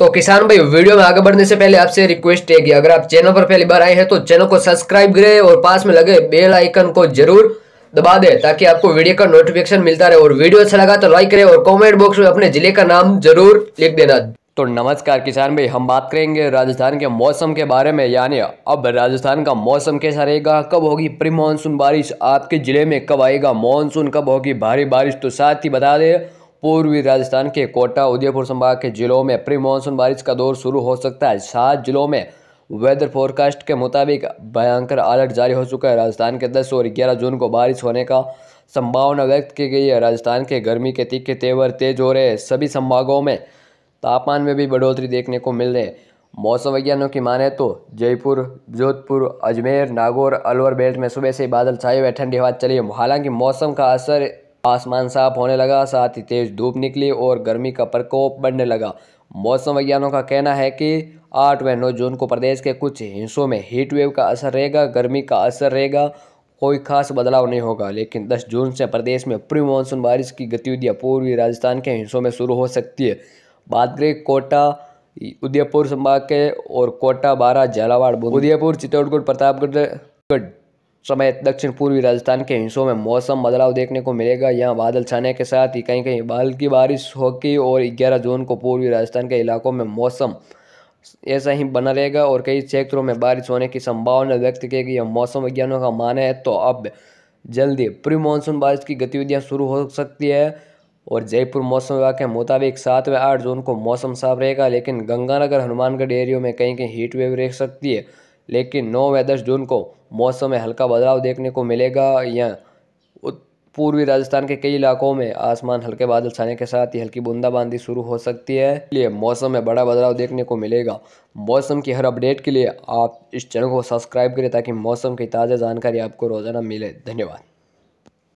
तो किसान भाई वीडियो में आगे बढ़ने से पहले आपसे रिक्वेस्ट है कि अगर आप चैनल पर पहली बार आए हैं तो चैनल को सब्सक्राइब करें और पास में लगे बेल आइकन को जरूर दबा दें ताकि आपको वीडियो का नोटिफिकेशन मिलता रहे और वीडियो अच्छा लगा तो लाइक करें और कमेंट बॉक्स में अपने जिले का नाम जरूर लिख देना तो नमस्कार किसान भाई हम बात करेंगे राजस्थान के मौसम के बारे में यानी अब राजस्थान का मौसम कैसा रहेगा कब होगी प्री मानसून बारिश आपके ज़िले में कब आएगा मानसून कब होगी भारी बारिश तो साथ ही बता दें पूर्वी राजस्थान के कोटा उदयपुर संभाग के जिलों में प्री मानसून बारिश का दौर शुरू हो सकता है सात जिलों में वेदर फोरकास्ट के मुताबिक भयंकर अलर्ट जारी हो चुका है राजस्थान के 10 और 11 जून को बारिश होने का संभावना व्यक्त की गई है राजस्थान के गर्मी के तीखे तेवर तेज हो रहे हैं सभी संभागों में तापमान में भी बढ़ोतरी देखने को मिल रही है मौसम वैज्ञानिकों की माने तो जयपुर जोधपुर अजमेर नागौर अलवर बेल्ट में सुबह से बादल छाए हुए ठंडी हवा चली हालांकि मौसम का असर आसमान साफ होने लगा साथ ही तेज़ धूप निकली और गर्मी का प्रकोप बढ़ने लगा मौसम वैज्ञानिकों का कहना है कि आठ व नौ जून को प्रदेश के कुछ हिस्सों में हीट वेव का असर रहेगा गर्मी का असर रहेगा कोई खास बदलाव नहीं होगा लेकिन 10 जून से प्रदेश में प्री मानसून बारिश की गतिविधियां पूर्वी राजस्थान के हिस्सों में शुरू हो सकती है बात करें कोटा उदयपुर संभाग के और कोटा बारा झालावाड़ उदयपुर चित्तौड़गढ़ प्रतापगढ़ समेत दक्षिण पूर्वी राजस्थान के हिस्सों में मौसम बदलाव देखने को मिलेगा यहाँ बादल छाने के साथ ही कहीं कहीं हल्की बारिश होगी और 11 जून को पूर्वी राजस्थान के इलाकों में मौसम ऐसा ही बना रहेगा और कई क्षेत्रों में बारिश होने की संभावना व्यक्त की गई है मौसम विज्ञानों का मानना है तो अब जल्दी प्री मानसून बारिश की गतिविधियाँ शुरू हो सकती है और जयपुर मौसम विभाग के मुताबिक सात व आठ जून को मौसम साफ रहेगा लेकिन गंगानगर हनुमानगढ़ एरियो में कहीं कहीं हीट वेव रह सकती है लेकिन नौ व दस जून को मौसम में हल्का बदलाव देखने को मिलेगा या पूर्वी राजस्थान के कई इलाकों में आसमान हल्के बादल छाने के साथ ही हल्की बूंदाबांदी शुरू हो सकती है इसलिए मौसम में बड़ा बदलाव देखने को मिलेगा मौसम की हर अपडेट के लिए आप इस चैनल को सब्सक्राइब करें ताकि मौसम की ताज़ा जानकारी आपको रोज़ाना मिले धन्यवाद